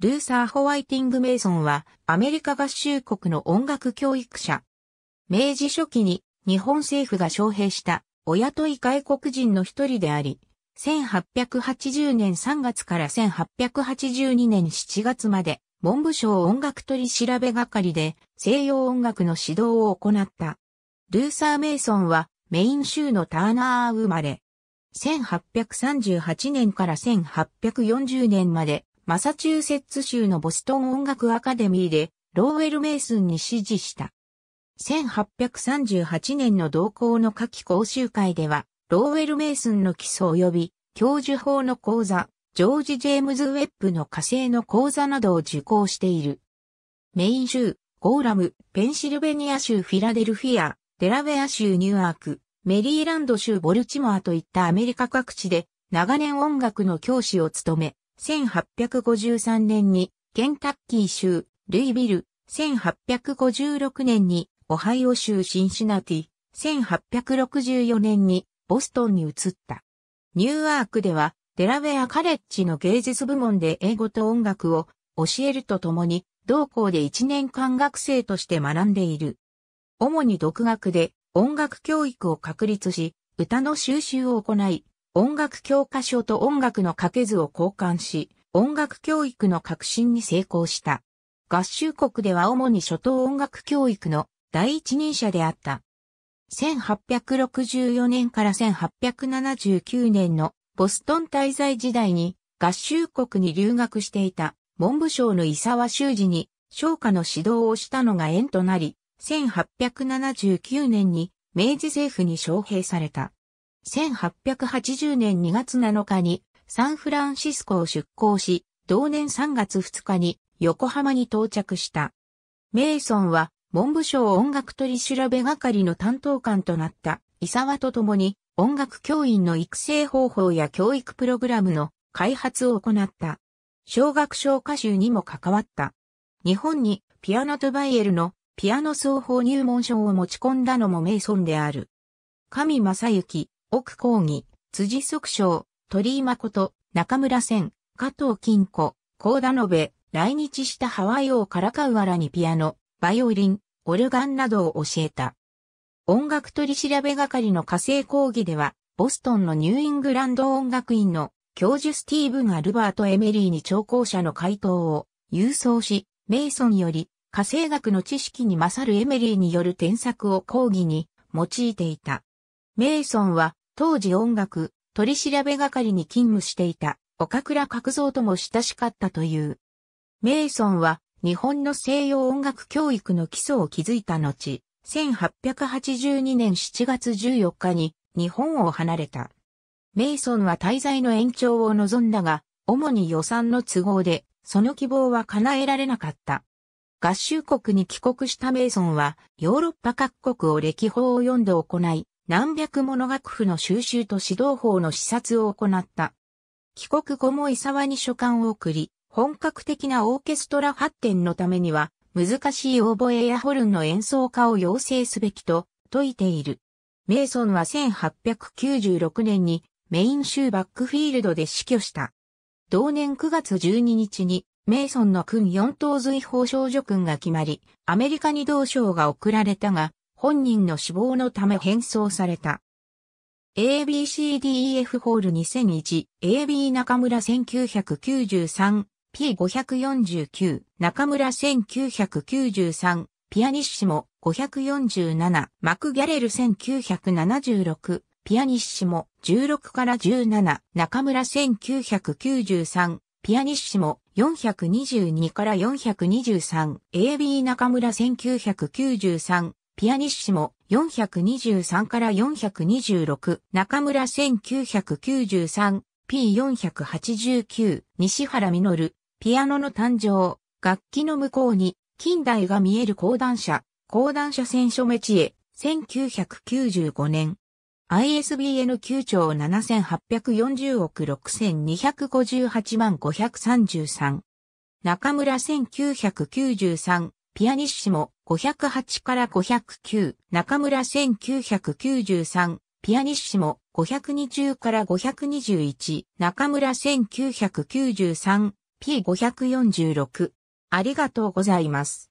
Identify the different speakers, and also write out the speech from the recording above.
Speaker 1: ルーサー・ホワイティング・メイソンはアメリカ合衆国の音楽教育者。明治初期に日本政府が招聘したお雇い外国人の一人であり、1880年3月から1882年7月まで文部省音楽取調べ係で西洋音楽の指導を行った。ルーサー・メイソンはメイン州のターナー生まれ。1838年から1840年までマサチューセッツ州のボストン音楽アカデミーで、ローウェル・メイスンに支持した。1838年の同校の夏季講習会では、ローウェル・メイスンの基礎及び、教授法の講座、ジョージ・ジェームズ・ウェップの火星の講座などを受講している。メイン州、ゴーラム、ペンシルベニア州フィラデルフィア、デラウェア州ニューアーク、メリーランド州ボルチモアといったアメリカ各地で長年音楽の教師を務め、1853年にケンタッキー州、ルイビル、1856年にオハイオ州シンシナティ、1864年にボストンに移った。ニューアークではデラウェアカレッジの芸術部門で英語と音楽を教えるとともに同校で1年間学生として学んでいる。主に独学で音楽教育を確立し、歌の収集を行い、音楽教科書と音楽の掛け図を交換し、音楽教育の革新に成功した。合衆国では主に初等音楽教育の第一人者であった。1864年から1879年のボストン滞在時代に合衆国に留学していた文部省の伊沢修司に昇華の指導をしたのが縁となり、1879年に明治政府に招聘された。1880年2月7日にサンフランシスコを出港し、同年3月2日に横浜に到着した。メイソンは文部省音楽取調べ係の担当官となった伊沢と共に音楽教員の育成方法や教育プログラムの開発を行った。小学唱歌集にも関わった。日本にピアノとバイエルのピアノ奏法入門書を持ち込んだのもメイソンである。神正幸、奥講義、辻即将、鳥居誠、中村仙、加藤金子、高田延、来日したハワイ王からかうわらにピアノ、バイオリン、オルガンなどを教えた。音楽取調べ係の火星講義では、ボストンのニューイングランド音楽院の教授スティーブン・アルバート・エメリーに聴講者の回答を郵送し、メイソンより火星学の知識に勝るエメリーによる添削を講義に用いていた。メイソンは当時音楽、取調べ係に勤務していた、岡倉角蔵とも親しかったという。メイソンは、日本の西洋音楽教育の基礎を築いた後、1882年7月14日に日本を離れた。メイソンは滞在の延長を望んだが、主に予算の都合で、その希望は叶えられなかった。合衆国に帰国したメイソンは、ヨーロッパ各国を歴訪を読んで行い、何百もの楽譜の収集と指導法の視察を行った。帰国後も伊沢に書簡を送り、本格的なオーケストラ発展のためには、難しいオーボエやホルンの演奏家を養成すべきと説いている。メイソンは1896年にメイン州バックフィールドで死去した。同年9月12日にメイソンの軍4等随法少女軍が決まり、アメリカに同賞が贈られたが、本人の死亡のため変装された。ABCDEF ホール 2001AB 中村 1993P549 中村1993ピアニッシモ547マクギャレル1976ピアニッシモ16から17中村1993ピアニッシモ422から 423AB 中村1993ピアニッシモ423から426、中村 1993P489、西原実、ピアノの誕生、楽器の向こうに、近代が見える講談社、講談社選書メチエ、1995年。ISBN 9兆7840億6258万533。中村1993、ピアニッシモ508から509、中村1993、ピアニッシモ520から521、中村1993、P546。ありがとうございます。